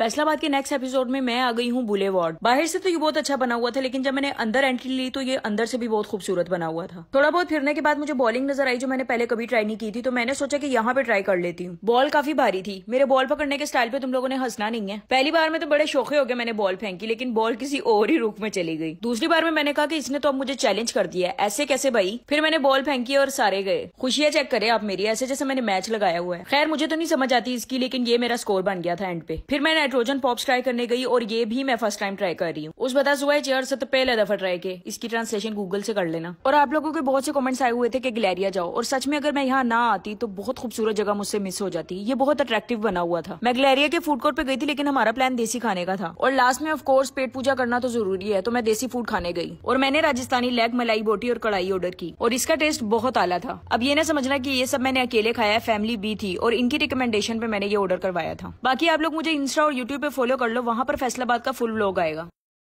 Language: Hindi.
फैसलाबाद के नेक्स्ट एपिसोड में मैं आ गई हूँ बुले वार्ड बाहर से तो ये बहुत अच्छा बना हुआ था लेकिन जब मैंने अंदर एंट्री ली तो ये अंदर से भी बहुत खूबसूरत बना हुआ था थोड़ा बहुत फिरने के बाद मुझे बॉलिंग नजर आई जो मैंने पहले कभी ट्राई नहीं की थी तो मैंने सोचा कि यहाँ पे ट्राई कर लेती हूँ बॉल काफी भारी थी मेरे बॉल पकड़ने के स्टाइल पे तुम लोगों ने हंसना नहीं है पहली बार में तो बड़े शौके हो गए मैंने बॉल फेंकी लेकिन बॉल किसी और ही रूप में चली गई दूसरी बार में मैंने कहा कि इसने तो अब मुझे चैलेंज कर दिया ऐसे कैसे भाई फिर मैंने बॉल फेंकी और सारे गए खुशियां चेक करे आप मेरी ऐसे जैसे मैंने मैच लगाया हुआ है खैर मुझे तो नहीं समझ आती इसकी लेकिन ये मेरा स्कोर बन गया था एंड पे फिर मैंने ट्रोजन पॉप्स ट्राई करने गई और ये भी मैं फर्स्ट टाइम ट्राई कर रही हूँ उस बता हुआ है चेयर से तो पहले दफा ट्राई के इसकी ट्रांसलेशन गूगल से कर लेना और आप लोगों के बहुत से कमेंट्स आए हुए थे कि गलेरिया जाओ और सच में अगर मैं यहाँ ना आती तो बहुत खूबसूरत जगह मुझसे मिस हो जाती ये बहुत अट्रैक्टिव बना हुआ था मैं गलेरिया के फूड कोर्ट पर गई थी लेकिन हमारा प्लान देसी खाने का था और लास्ट में ऑफकोर्स पेट पूजा करना तो जरूरी है तो मैं देसी फूड खाने गई और मैंने राजस्थानी लेग मलाई बोटी और कढ़ाई ऑर्डर की और इसका टेस्ट बहुत आला था अब ये ना समझना की ये सब मैंने अकेले खाया फैमिली भी थी और इनकी रिकमेंडेशन पे मैंने ये ऑर्डर करवाया था बाकी आप लोग मुझे इंस्टा और यूट्यूब पे फॉलो कर लो वहाँ पर फैसलाबाद का फुल ब्लॉग आएगा